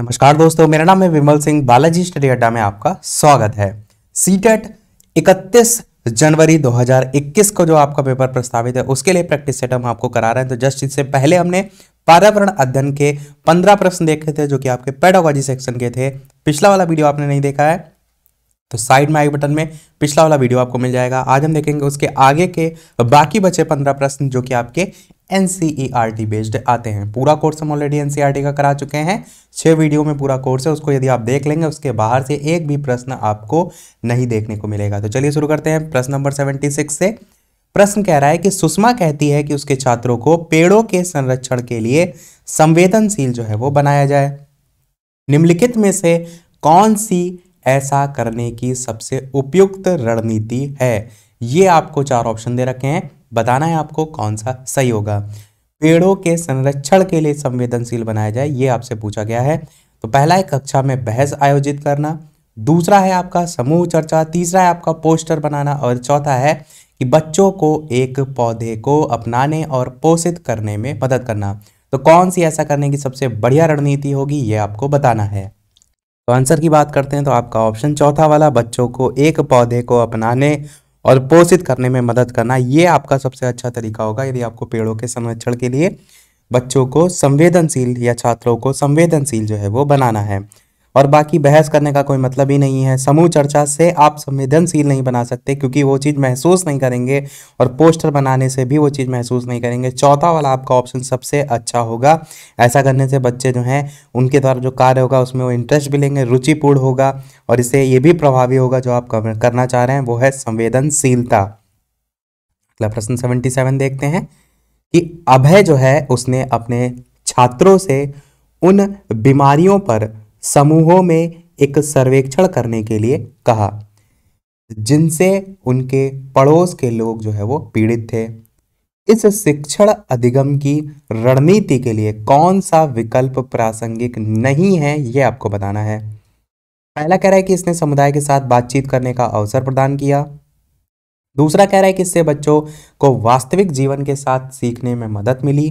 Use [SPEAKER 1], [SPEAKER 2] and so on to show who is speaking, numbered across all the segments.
[SPEAKER 1] नमस्कार दोस्तों मेरा नाम है विमल सिंह बालाजी स्टडी अड्डा में आपका स्वागत है e सीटेट 31 जनवरी 2021 को जो आपका पेपर प्रस्तावित है उसके लिए प्रैक्टिस सेट हम आपको करा रहे हैं तो जस्ट इससे पहले हमने पर्यावरण अध्ययन के 15 प्रश्न देखे थे जो कि आपके पेडोगॉजी सेक्शन के थे पिछला वाला वीडियो आपने नहीं देखा है तो साइड में आई बटन में पिछला वाला वीडियो आपको मिल जाएगा आज हम देखेंगे उसके आगे के बाकी बचे पंद्रह प्रश्न जो कि आपके एन बेस्ड e आते हैं पूरा कोर्स हम ऑलरेडी एन e का करा चुके हैं छः वीडियो में पूरा कोर्स है उसको यदि आप देख लेंगे उसके बाहर से एक भी प्रश्न आपको नहीं देखने को मिलेगा तो चलिए शुरू करते हैं प्रश्न नंबर सेवेंटी से प्रश्न कह रहा है कि सुषमा कहती है कि उसके छात्रों को पेड़ों के संरक्षण के लिए संवेदनशील जो है वो बनाया जाए निम्नलिखित में से कौन सी ऐसा करने की सबसे उपयुक्त रणनीति है ये आपको चार ऑप्शन दे रखे हैं बताना है आपको कौन सा सही होगा पेड़ों के संरक्षण के लिए संवेदनशील बनाया जाए ये आपसे पूछा गया है तो पहला है कक्षा में बहस आयोजित करना दूसरा है आपका समूह चर्चा तीसरा है आपका पोस्टर बनाना और चौथा है कि बच्चों को एक पौधे को अपनाने और पोषित करने में मदद करना तो कौन सी ऐसा करने की सबसे बढ़िया रणनीति होगी ये आपको बताना है तो आंसर की बात करते हैं तो आपका ऑप्शन चौथा वाला बच्चों को एक पौधे को अपनाने और पोषित करने में मदद करना ये आपका सबसे अच्छा तरीका होगा यदि आपको पेड़ों के संरक्षण के लिए बच्चों को संवेदनशील या छात्रों को संवेदनशील जो है वो बनाना है और बाकी बहस करने का कोई मतलब ही नहीं है समूह चर्चा से आप संवेदनशील नहीं बना सकते क्योंकि वो चीज़ महसूस नहीं करेंगे और पोस्टर बनाने से भी वो चीज़ महसूस नहीं करेंगे चौथा वाला आपका ऑप्शन सबसे अच्छा होगा ऐसा करने से बच्चे जो हैं उनके द्वारा जो कार्य होगा उसमें वो इंटरेस्ट भी लेंगे रुचिपूर्ण होगा और इससे ये भी प्रभावी होगा जो आप करना चाह रहे हैं वो है संवेदनशीलता अगला प्रश्न सेवेंटी सेवन देखते हैं कि अभय जो है उसने अपने छात्रों से उन बीमारियों पर समूहों में एक सर्वेक्षण करने के लिए कहा जिनसे उनके पड़ोस के लोग जो है वो पीड़ित थे इस शिक्षण अधिगम की रणनीति के लिए कौन सा विकल्प प्रासंगिक नहीं है यह आपको बताना है पहला कह रहा है कि इसने समुदाय के साथ बातचीत करने का अवसर प्रदान किया दूसरा कह रहा है कि इससे बच्चों को वास्तविक जीवन के साथ सीखने में मदद मिली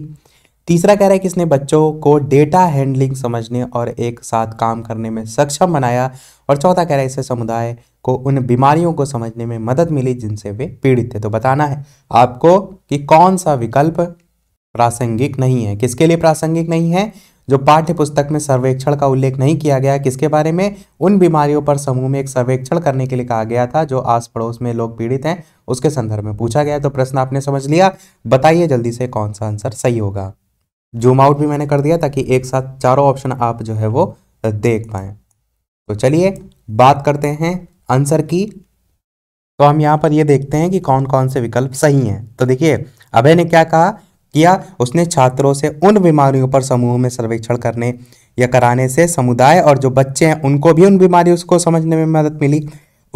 [SPEAKER 1] तीसरा कह रहा है कि इसने बच्चों को डेटा हैंडलिंग समझने और एक साथ काम करने में सक्षम बनाया और चौथा कह रहा है इससे समुदाय को उन बीमारियों को समझने में मदद मिली जिनसे वे पीड़ित थे तो बताना है आपको कि कौन सा विकल्प प्रासंगिक नहीं है किसके लिए प्रासंगिक नहीं है जो पाठ्य पुस्तक में सर्वेक्षण का उल्लेख नहीं किया गया किसके बारे में उन बीमारियों पर समूह में एक सर्वेक्षण करने के लिए कहा गया था जो आस पड़ोस में लोग पीड़ित हैं उसके संदर्भ में पूछा गया तो प्रश्न आपने समझ लिया बताइए जल्दी से कौन सा आंसर सही होगा जूम आउट भी मैंने कर दिया ताकि एक साथ चारों ऑप्शन आप जो है वो देख पाए तो चलिए बात करते हैं आंसर की तो हम यहां पर ये देखते हैं कि कौन कौन से विकल्प सही हैं तो देखिए अभय ने क्या कहा किया उसने छात्रों से उन बीमारियों पर समूह में सर्वेक्षण करने या कराने से समुदाय और जो बच्चे हैं उनको भी उन बीमारियों को समझने में मदद मिली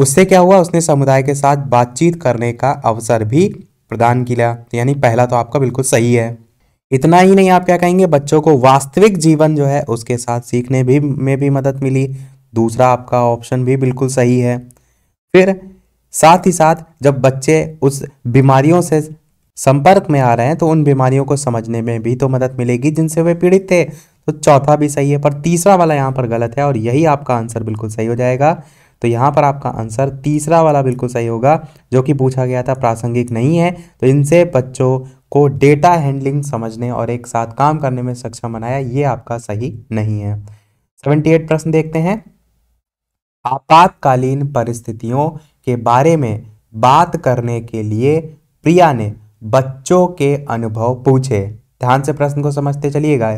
[SPEAKER 1] उससे क्या हुआ उसने समुदाय के साथ बातचीत करने का अवसर भी प्रदान किया यानी पहला तो आपका बिल्कुल सही है इतना ही नहीं आप क्या कहेंगे बच्चों को वास्तविक जीवन जो है उसके साथ सीखने भी में भी मदद मिली दूसरा आपका ऑप्शन भी बिल्कुल सही है फिर साथ ही साथ जब बच्चे उस बीमारियों से संपर्क में आ रहे हैं तो उन बीमारियों को समझने में भी तो मदद मिलेगी जिनसे वे पीड़ित थे तो चौथा भी सही है पर तीसरा वाला यहाँ पर गलत है और यही आपका आंसर बिल्कुल सही हो जाएगा तो यहाँ पर आपका आंसर तीसरा वाला बिल्कुल सही होगा जो कि पूछा गया था प्रासंगिक नहीं है तो इनसे बच्चों को डेटा हैंडलिंग समझने और एक साथ काम करने में सक्षम बनाया ये आपका सही नहीं है सेवेंटी एट प्रश्न देखते हैं आपातकालीन परिस्थितियों के बारे में बात करने के लिए प्रिया ने बच्चों के अनुभव पूछे ध्यान से प्रश्न को समझते चलिएगा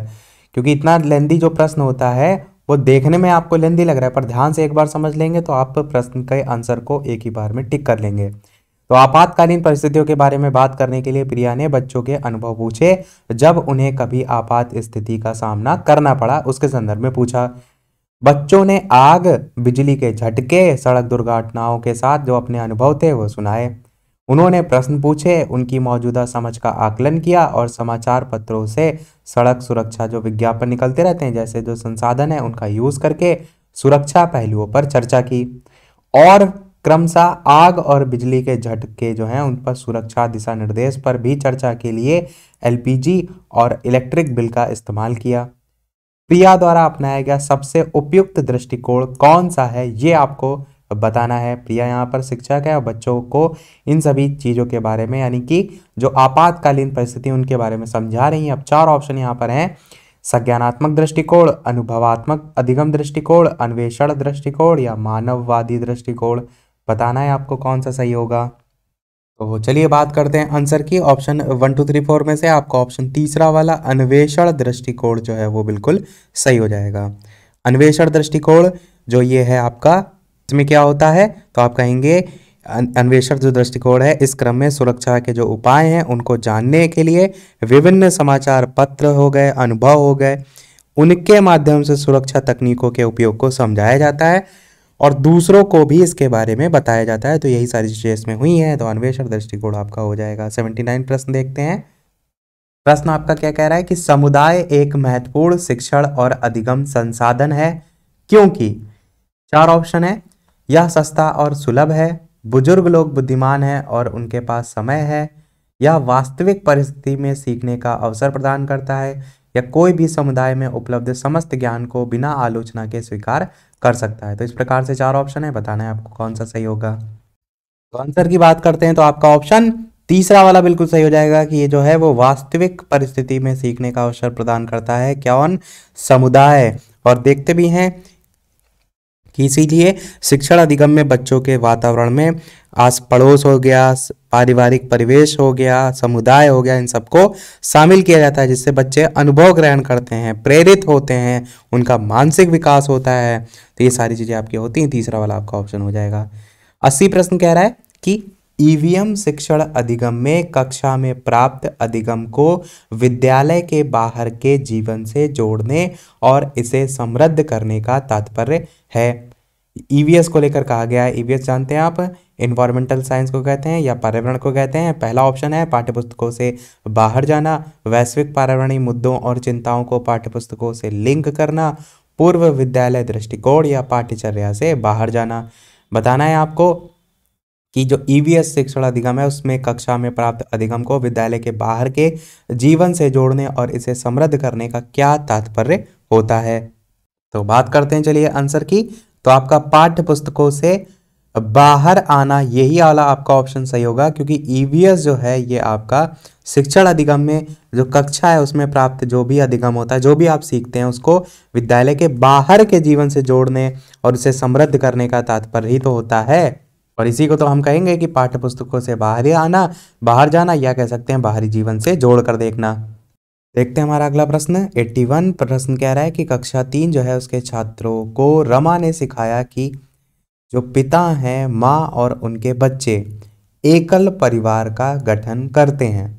[SPEAKER 1] क्योंकि इतना लेंदी जो प्रश्न होता है वो देखने में आपको लेंदी लग रहा है पर ध्यान से एक बार समझ लेंगे तो आप प्रश्न के आंसर को एक ही बार में टिक कर लेंगे तो आपातकालीन परिस्थितियों के बारे में बात करने के लिए प्रिया ने बच्चों के अनुभव पूछे जब उन्हें कभी आपात स्थिति का सामना करना पड़ा उसके संदर्भ में पूछा बच्चों ने आग बिजली के झटके सड़क दुर्घटनाओं के साथ जो अपने अनुभव थे वो सुनाए उन्होंने प्रश्न पूछे उनकी मौजूदा समझ का आकलन किया और समाचार पत्रों से सड़क सुरक्षा जो विज्ञापन निकलते रहते हैं जैसे जो संसाधन है उनका यूज़ करके सुरक्षा पहलुओं पर चर्चा की और क्रमशः आग और बिजली के झटके जो हैं उन पर सुरक्षा दिशा निर्देश पर भी चर्चा के लिए एलपीजी और इलेक्ट्रिक बिल का इस्तेमाल किया प्रिया द्वारा अपनाया गया सबसे उपयुक्त दृष्टिकोण कौन सा है ये आपको बताना है प्रिया यहाँ पर शिक्षक है और बच्चों को इन सभी चीज़ों के बारे में यानी कि जो आपातकालीन परिस्थिति उनके बारे में समझा रही हैं अब चार ऑप्शन यहाँ पर हैं संज्ञानात्मक दृष्टिकोण अनुभवात्मक अधिगम दृष्टिकोण अन्वेषण दृष्टिकोण या मानववादी दृष्टिकोण बताना है आपको कौन सा सही होगा तो चलिए बात करते हैं आंसर की option one two three four में से आपका ऑप्शन तीसरा वाला अन्वेषण दृष्टिकोण जो है वो बिल्कुल सही हो जाएगा अन्वेषण दृष्टिकोण जो ये है आपका इसमें क्या होता है तो आप कहेंगे अन्वेषण जो दृष्टिकोण है इस क्रम में सुरक्षा के जो उपाय हैं उनको जानने के लिए विभिन्न समाचार पत्र हो गए अनुभव हो गए उनके माध्यम से सुरक्षा तकनीकों के उपयोग को समझाया जाता है और दूसरों को भी इसके बारे में बताया जाता है तो यही सारी चीज़ें इसमें हुई हैं तो अन्वेषण दृष्टिकोण आपका हो जाएगा सेवेंटी नाइन प्रश्न देखते हैं प्रश्न आपका क्या कह रहा है कि समुदाय एक महत्वपूर्ण शिक्षण और अधिगम संसाधन है क्योंकि चार ऑप्शन है यह सस्ता और सुलभ है बुजुर्ग लोग बुद्धिमान है और उनके पास समय है यह वास्तविक परिस्थिति में सीखने का अवसर प्रदान करता है या कोई भी समुदाय में उपलब्ध समस्त ज्ञान को बिना आलोचना के स्वीकार कर सकता है तो इस प्रकार से चार ऑप्शन है बताना है आपको कौन सा सही होगा तो आंसर की बात करते हैं तो आपका ऑप्शन तीसरा वाला बिल्कुल सही हो जाएगा कि ये जो है वो वास्तविक परिस्थिति में सीखने का अवसर प्रदान करता है क्या ऑन समुदाय और देखते भी हैं कि इसीलिए शिक्षण अधिगम में बच्चों के वातावरण में आस पड़ोस हो गया पारिवारिक परिवेश हो गया समुदाय हो गया इन सबको शामिल किया जाता है जिससे बच्चे अनुभव ग्रहण करते हैं प्रेरित होते हैं उनका मानसिक विकास होता है तो ये सारी चीज़ें आपकी होती हैं तीसरा वाला आपका ऑप्शन हो जाएगा अस्सी प्रश्न कह रहा है कि ईवीएम शिक्षण अधिगम में कक्षा में प्राप्त अधिगम को विद्यालय के बाहर के जीवन से जोड़ने और इसे समृद्ध करने का तात्पर्य है ईवीएस को लेकर कहा गया है ईवीएस जानते हैं आप इन्वायरमेंटल साइंस को कहते हैं या पर्यावरण को कहते हैं पहला ऑप्शन है पाठ्यपुस्तकों से बाहर जाना वैश्विक पर्यावरणीय मुद्दों और चिंताओं को पाठ्यपुस्तकों से लिंक करना पूर्व विद्यालय दृष्टिकोण या पाठ्यचर्या से बाहर जाना बताना है आपको कि जो ई वी एस शिक्षण अधिगम है उसमें कक्षा में प्राप्त अधिगम को विद्यालय के बाहर के जीवन से जोड़ने और इसे समृद्ध करने का क्या तात्पर्य होता है तो बात करते हैं चलिए आंसर की तो आपका पाठ्य पुस्तकों से बाहर आना यही वाला आपका ऑप्शन सही होगा क्योंकि ई e जो है ये आपका शिक्षण अधिगम में जो कक्षा है उसमें प्राप्त जो भी अधिगम होता है जो भी आप सीखते हैं उसको विद्यालय के बाहर के जीवन से जोड़ने और उसे समृद्ध करने का तात्पर्य ही तो होता है और इसी को तो हम कहेंगे कि पाठ्य पुस्तकों से बाहर आना बाहर जाना या कह सकते हैं बाहरी जीवन से जोड़ कर देखना देखते हैं हमारा अगला प्रश्न 81 प्रश्न कह रहा है कि कक्षा तीन जो है उसके छात्रों को रमा ने सिखाया कि जो पिता हैं माँ और उनके बच्चे एकल परिवार का गठन करते हैं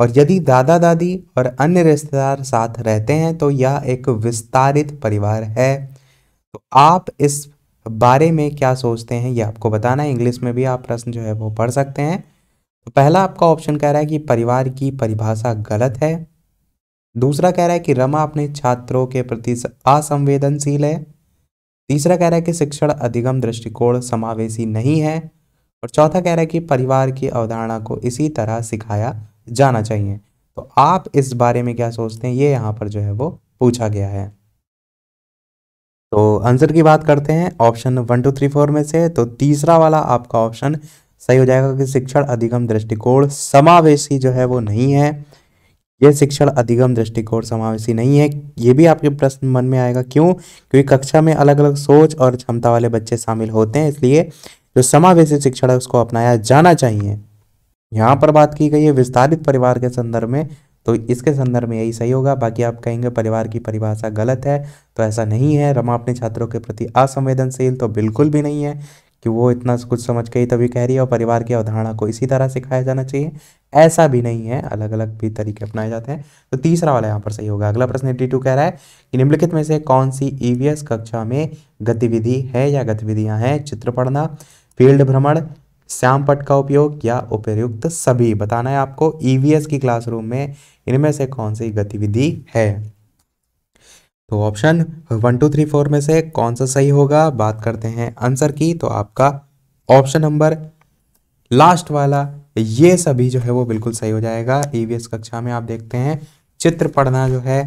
[SPEAKER 1] और यदि दादा दादी और अन्य रिश्तेदार साथ रहते हैं तो यह एक विस्तारित परिवार है तो आप इस बारे में क्या सोचते हैं ये आपको बताना है इंग्लिश में भी आप प्रश्न जो है वो पढ़ सकते हैं तो पहला आपका ऑप्शन कह रहा है कि परिवार की परिभाषा गलत है दूसरा कह रहा है कि रमा अपने छात्रों के प्रति असंवेदनशील है तीसरा कह रहा है कि शिक्षण अधिगम दृष्टिकोण समावेशी नहीं है और चौथा कह रहा है कि परिवार की अवधारणा को इसी तरह सिखाया जाना चाहिए तो आप इस बारे में क्या सोचते हैं ये यहाँ पर जो है वो पूछा गया है तो आंसर की बात करते हैं option one two three four में से तो तीसरा वाला आपका ऑप्शन सही हो जाएगा कि शिक्षण अधिगम दृष्टिकोण समावेशी जो है वो नहीं है यह शिक्षण अधिगम दृष्टिकोण समावेशी नहीं है ये भी आपके प्रश्न मन में आएगा क्यों क्योंकि कक्षा में अलग अलग सोच और क्षमता वाले बच्चे शामिल होते हैं इसलिए जो समावेशी शिक्षण है उसको अपनाया जाना चाहिए यहाँ पर बात की गई है विस्तारित परिवार के संदर्भ में तो इसके संदर्भ में यही सही होगा बाकी आप कहेंगे परिवार की परिभाषा गलत है तो ऐसा नहीं है रमा अपने छात्रों के प्रति असंवेदनशील तो बिल्कुल भी नहीं है कि वो इतना कुछ समझ के ही तभी कह रही है और परिवार की अवधारणा को इसी तरह सिखाया जाना चाहिए ऐसा भी नहीं है अलग अलग भी तरीके अपनाए जाते हैं तो तीसरा वाला यहाँ पर सही होगा अगला प्रश्न एट्टी टू कह रहा है कि निम्नलिखित में से कौन सी ईवीएस e कक्षा में गतिविधि है या गतिविधियाँ हैं चित्र पढ़ना फील्ड भ्रमण श्याम पट का उपयोग या उपयुक्त सभी बताना है आपको ईवीएस e की क्लासरूम में इनमें से कौन सी गतिविधि है तो option one two three four में से कौन सा सही होगा बात करते हैं आंसर की तो आपका ऑप्शन नंबर लास्ट वाला ये सभी जो है वो बिल्कुल सही हो जाएगा ईवीएस e कक्षा में आप देखते हैं चित्र पढ़ना जो है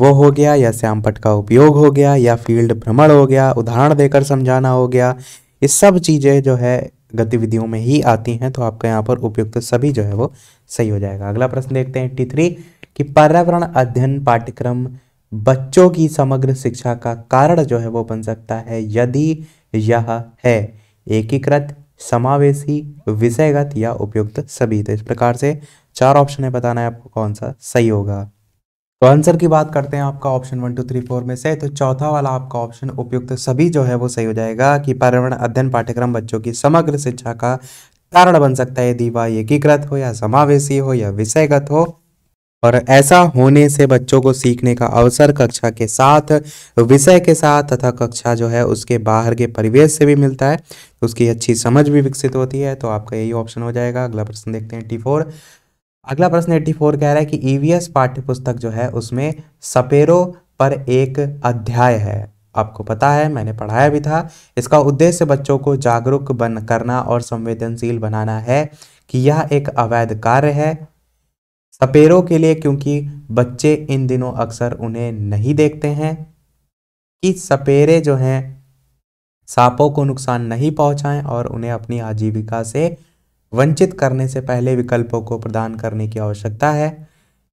[SPEAKER 1] वो हो गया या श्यामपट का उपयोग हो गया या फील्ड भ्रमण हो गया उदाहरण देकर समझाना हो गया ये सब चीज़ें जो है गतिविधियों में ही आती हैं तो आपका यहाँ पर उपयुक्त सभी जो है वो सही हो जाएगा अगला प्रश्न देखते हैं टी थ्री कि पर्यावरण अध्ययन पाठ्यक्रम बच्चों की समग्र शिक्षा का कारण जो है वो बन सकता है यदि यह है एकीकृत समावेशी विषयगत या उपयुक्त सभी तो इस प्रकार से चार ऑप्शन है बताना है आपको कौन सा सही होगा तो आंसर की बात करते हैं आपका option one two three four में से तो चौथा वाला आपका ऑप्शन उपयुक्त सभी जो है वो सही हो जाएगा कि पर्यावरण अध्ययन पाठ्यक्रम बच्चों की समग्र शिक्षा का कारण बन सकता है यदि वह एकीकृत हो या समावेशी हो या विषयगत हो और ऐसा होने से बच्चों को सीखने का अवसर कक्षा के साथ विषय के साथ तथा कक्षा जो है उसके बाहर के परिवेश से भी मिलता है तो उसकी अच्छी समझ भी विकसित होती है तो आपका यही ऑप्शन हो जाएगा अगला प्रश्न देखते हैं टी फोर अगला प्रश्न एट्टी फोर कह रहा है कि ईवीएस e पाठ्यपुस्तक जो है उसमें सपेरो पर एक अध्याय है आपको पता है मैंने पढ़ाया भी था इसका उद्देश्य बच्चों को जागरूक बन करना और संवेदनशील बनाना है कि यह एक अवैध कार्य है सपेरों के लिए क्योंकि बच्चे इन दिनों अक्सर उन्हें नहीं देखते हैं कि सपेरे जो हैं सांपों को नुकसान नहीं पहुंचाएं और उन्हें अपनी आजीविका से वंचित करने से पहले विकल्पों को प्रदान करने की आवश्यकता है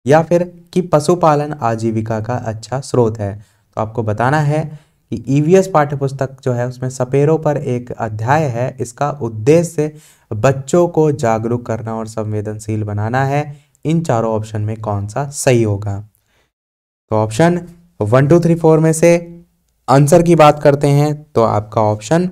[SPEAKER 1] या फिर कि पशुपालन आजीविका का अच्छा स्रोत है तो आपको बताना है कि ईवीएस e पाठ्यपुस्तक जो है उसमें सपेरों पर एक अध्याय है इसका उद्देश्य बच्चों को जागरूक करना और संवेदनशील बनाना है इन चारों ऑप्शन में कौन सा सही होगा तो option one two three four में से आंसर की बात करते हैं तो आपका ऑप्शन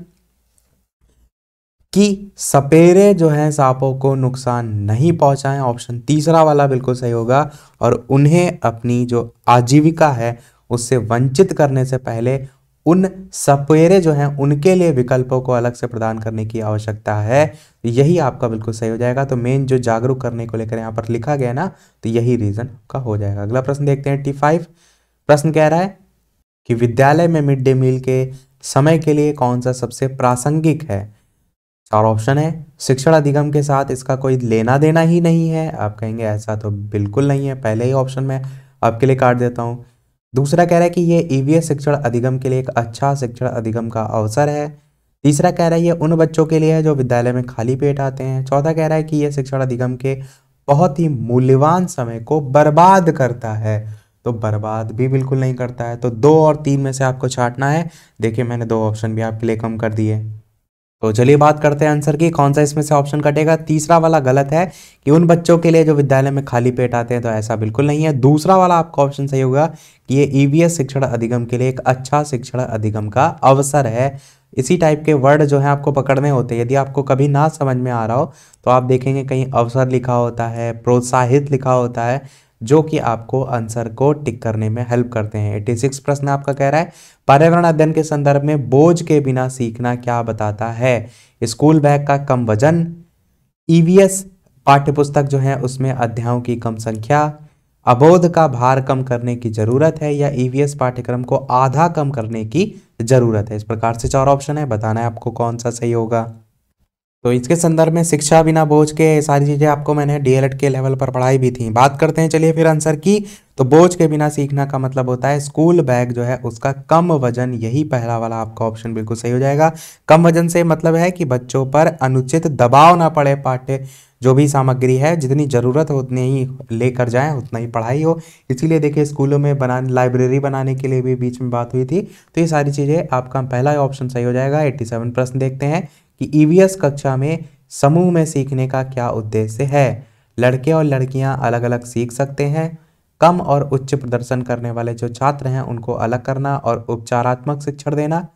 [SPEAKER 1] कि सपेरे जो हैं सांपों को नुकसान नहीं पहुंचाएं ऑप्शन तीसरा वाला बिल्कुल सही होगा और उन्हें अपनी जो आजीविका है उससे वंचित करने से पहले उन सपेरे जो हैं उनके लिए विकल्पों को अलग से प्रदान करने की आवश्यकता है यही आपका बिल्कुल सही हो जाएगा तो मेन जो जागरूक करने को लेकर यहाँ पर लिखा गया ना तो यही रीज़न का हो जाएगा अगला प्रश्न देखते हैं टी फाइव प्रश्न कह रहा है कि विद्यालय में मिड डे मील के समय के लिए कौन सा सबसे प्रासंगिक है और ऑप्शन है शिक्षण अधिगम के साथ इसका कोई लेना देना ही नहीं है आप कहेंगे ऐसा तो बिल्कुल नहीं है पहले ही ऑप्शन में आपके लिए काट देता हूँ दूसरा कह रहा है कि ये ई e शिक्षण अधिगम के लिए एक अच्छा शिक्षण अधिगम का अवसर है तीसरा कह रहा है ये उन बच्चों के लिए है जो विद्यालय में खाली पेट आते हैं चौथा कह रहा है कि यह शिक्षण अधिगम के बहुत ही मूल्यवान समय को बर्बाद करता है तो बर्बाद भी बिल्कुल नहीं करता है तो दो और तीन में से आपको छाटना है देखिए मैंने दो ऑप्शन भी आपके लिए कम कर दिए तो चलिए बात करते हैं आंसर की कौन सा इसमें से ऑप्शन कटेगा तीसरा वाला गलत है कि उन बच्चों के लिए जो विद्यालय में खाली पेट आते हैं तो ऐसा बिल्कुल नहीं है दूसरा वाला आपका ऑप्शन सही होगा कि ये ईवीएस e शिक्षण अधिगम के लिए एक अच्छा शिक्षण अधिगम का अवसर है इसी टाइप के वर्ड जो है आपको पकड़ने होते हैं यदि आपको कभी ना समझ में आ रहा हो तो आप देखेंगे कहीं अवसर लिखा होता है प्रोत्साहित लिखा होता है जो कि आपको आंसर को टिक करने में हेल्प करते हैं एट्टी सिक्स प्रश्न आपका कह रहा है पर्यावरण अध्ययन के संदर्भ में बोझ के बिना सीखना क्या बताता है स्कूल बैग का कम वजन ईवीएस e पाठ्यपुस्तक जो है उसमें अध्यायों की कम संख्या अबोध का भार कम करने की जरूरत है या ईवीएस e पाठ्यक्रम को आधा कम करने की जरूरत है इस प्रकार से चार ऑप्शन है बताना है आपको कौन सा सही होगा तो इसके संदर्भ में शिक्षा बिना बोझ के सारी चीज़ें आपको मैंने डीएलएड के लेवल पर पढ़ाई भी थी बात करते हैं चलिए फिर आंसर की तो बोझ के बिना सीखना का मतलब होता है स्कूल बैग जो है उसका कम वजन यही पहला वाला आपका ऑप्शन बिल्कुल सही हो जाएगा कम वजन से मतलब है कि बच्चों पर अनुचित दबाव ना पड़े पाठ्य जो भी सामग्री है जितनी ज़रूरत हो उतनी ही लेकर जाए उतना ही पढ़ाई हो इसीलिए देखिए स्कूलों में बना लाइब्रेरी बनाने के लिए भी बीच में बात हुई थी तो ये सारी चीज़ें आपका पहला ऑप्शन सही हो जाएगा 87 प्रश्न देखते हैं कि ईवीएस e कक्षा में समूह में सीखने का क्या उद्देश्य है लड़के और लड़कियां अलग अलग सीख सकते हैं कम और उच्च प्रदर्शन करने वाले जो छात्र हैं उनको अलग करना और उपचारात्मक शिक्षण देना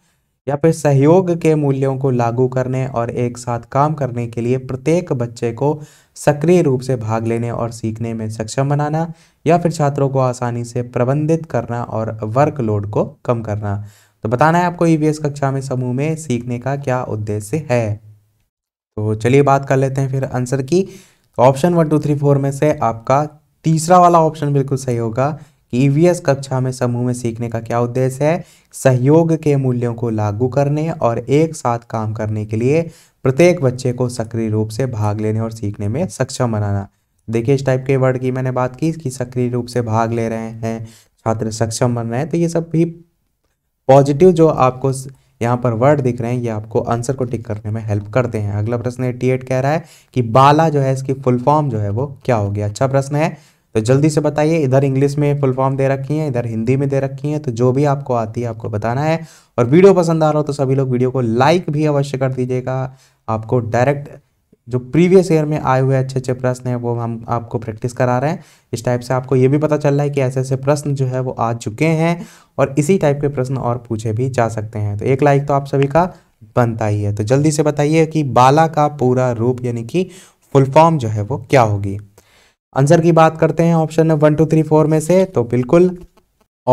[SPEAKER 1] या फिर सहयोग के मूल्यों को लागू करने और एक साथ काम करने के लिए प्रत्येक बच्चे को सक्रिय रूप से भाग लेने और सीखने में सक्षम बनाना या फिर छात्रों को आसानी से प्रबंधित करना और वर्कलोड को कम करना तो बताना है आपको ईवीएस e कक्षा में समूह में सीखने का क्या उद्देश्य है तो चलिए बात कर लेते हैं फिर आंसर की option one two three four में से आपका तीसरा वाला ऑप्शन बिल्कुल सही होगा कि ईवीएस e कक्षा में समूह में सीखने का क्या उद्देश्य है सहयोग के मूल्यों को लागू करने और एक साथ काम करने के लिए प्रत्येक बच्चे को सक्रिय रूप से भाग लेने और सीखने में सक्षम बनाना देखिए इस टाइप के वर्ड की मैंने बात की कि सक्रिय रूप से भाग ले रहे हैं छात्र सक्षम बन रहे हैं तो ये सब भी पॉजिटिव जो आपको यहाँ पर वर्ड दिख रहे हैं ये आपको आंसर को टिक करने में हेल्प करते हैं अगला प्रश्न एट्टी एट कह रहा है कि बाला जो है इसकी फुल फॉर्म जो है वो क्या होगी अच्छा प्रश्न है तो जल्दी से बताइए इधर इंग्लिश में फुल फॉर्म दे रखी है इधर हिंदी में दे रखी है तो जो भी आपको आती है आपको बताना है और वीडियो पसंद आ रहा हो तो सभी लोग वीडियो को लाइक भी अवश्य कर दीजिएगा आपको डायरेक्ट जो प्रीवियस ईयर में आए हुए अच्छे अच्छे प्रश्न हैं वो हम आपको प्रैक्टिस करा रहे हैं इस टाइप से आपको ये भी पता चल रहा है कि ऐसे ऐसे प्रश्न जो है वो आ चुके हैं और इसी टाइप के प्रश्न और पूछे भी जा सकते हैं तो एक लाइक तो आप सभी का बनता ही है तो जल्दी से बताइए कि बाला का पूरा रूप यानी कि फुल फॉर्म जो है वो क्या होगी आंसर की बात करते हैं option one two three four में से तो बिल्कुल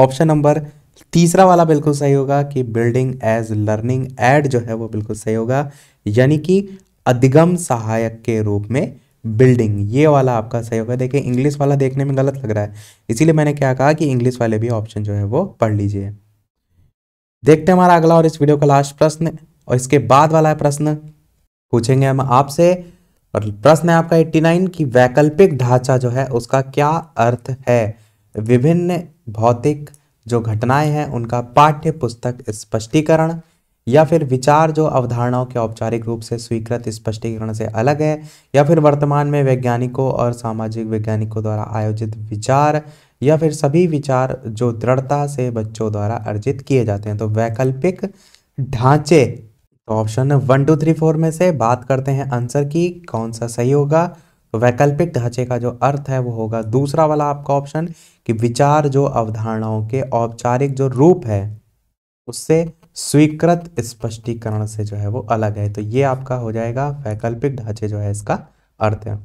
[SPEAKER 1] ऑप्शन नंबर तीसरा वाला बिल्कुल सही होगा कि बिल्डिंग एज लर्निंग एड जो है वो बिल्कुल सही होगा यानी कि अधिगम सहायक के रूप में बिल्डिंग ये वाला आपका सही होगा देखिए इंग्लिश वाला देखने में गलत लग रहा है इसीलिए मैंने क्या कहा कि इंग्लिश वाले भी ऑप्शन जो है वो पढ़ लीजिए देखते हैं हमारा अगला और इस वीडियो का लास्ट प्रश्न और इसके बाद वाला है प्रश्न पूछेंगे हम आपसे और प्रश्न है आपका 89 की वैकल्पिक ढांचा जो है उसका क्या अर्थ है विभिन्न भौतिक जो घटनाएं हैं उनका पाठ्य पुस्तक स्पष्टीकरण या फिर विचार जो अवधारणाओं के औपचारिक रूप से स्वीकृत स्पष्टीकरण से अलग है या फिर वर्तमान में वैज्ञानिकों और सामाजिक वैज्ञानिकों द्वारा आयोजित विचार या फिर सभी विचार जो दृढ़ता से बच्चों द्वारा अर्जित किए जाते हैं तो वैकल्पिक ढांचे तो option one two three four में से बात करते हैं आंसर की कौन सा सही होगा तो वैकल्पिक ढांचे का जो अर्थ है वो होगा दूसरा वाला आपका ऑप्शन कि विचार जो अवधारणाओं के औपचारिक जो रूप है उससे स्वीकृत स्पष्टीकरण से जो है वो अलग है तो ये आपका हो जाएगा वैकल्पिक ढांचे जो है इसका अर्थ है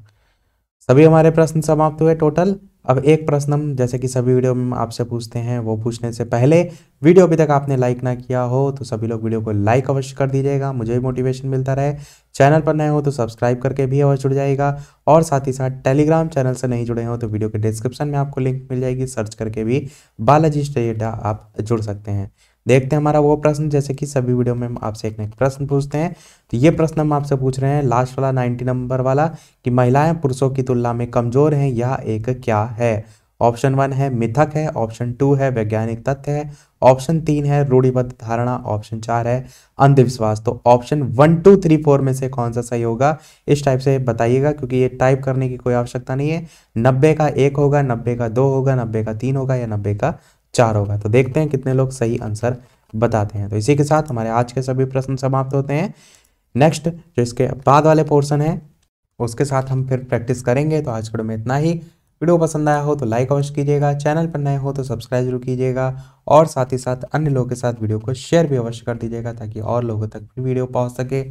[SPEAKER 1] सभी हमारे प्रश्न समाप्त हुए टोटल अब एक प्रश्न हम जैसे कि सभी वीडियो में आपसे पूछते हैं वो पूछने से पहले वीडियो अभी तक आपने लाइक ना किया हो तो सभी लोग वीडियो को लाइक अवश्य कर दीजिएगा मुझे भी मोटिवेशन मिलता रहे चैनल पर नए हो तो सब्सक्राइब करके भी अवश्य जुड़ जाएगा और साथ ही साथ टेलीग्राम चैनल से नहीं जुड़े हो तो वीडियो के डिस्क्रिप्शन में आपको लिंक मिल जाएगी सर्च करके भी बालाजी स्टेटा आप जुड़ सकते हैं देखते हैं हमारा वो प्रश्न जैसे कि सभी वीडियो में आपसे एक नेक्स्ट प्रश्न पूछते हैं तो ये प्रश्न हम आपसे पूछ रहे हैं लास्ट वाला नाइन्टी नंबर वाला कि महिलाएं पुरुषों की तुलना में कमजोर हैं यह एक क्या है ऑप्शन वन है मिथक है ऑप्शन टू है वैज्ञानिक तथ्य है ऑप्शन तीन है रूढ़िबद्ध धारणा ऑप्शन चार है अंधविश्वास तो option one two three four में से कौन सा सही होगा इस टाइप से बताइएगा क्योंकि ये टाइप करने की कोई आवश्यकता नहीं है नब्बे का एक होगा नब्बे का दो होगा नब्बे का तीन होगा या नब्बे का चार होगा तो देखते हैं कितने लोग सही आंसर बताते हैं तो इसी के साथ हमारे आज के सभी प्रश्न समाप्त होते हैं नेक्स्ट जो इसके बाद वाले पोर्शन है उसके साथ हम फिर प्रैक्टिस करेंगे तो आज के में इतना ही वीडियो पसंद आया हो तो लाइक अवश्य कीजिएगा चैनल पर नए हो तो सब्सक्राइब जरूर कीजिएगा और साथ ही साथ अन्य लोगों के साथ वीडियो को शेयर भी अवश्य कर दीजिएगा ताकि और लोगों तक भी वीडियो पहुंच सके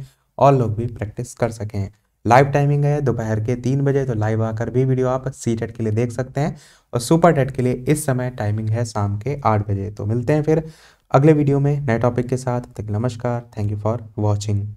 [SPEAKER 1] और लोग भी प्रैक्टिस कर सकें लाइव टाइमिंग है दोपहर के तीन बजे तो लाइव आकर भी वीडियो आप सी टेट के लिए देख सकते हैं और सुपर टेट के लिए इस समय टाइमिंग है शाम के आठ बजे तो मिलते हैं फिर अगले वीडियो में नए टॉपिक के साथ तक नमस्कार थैंक यू फॉर वॉचिंग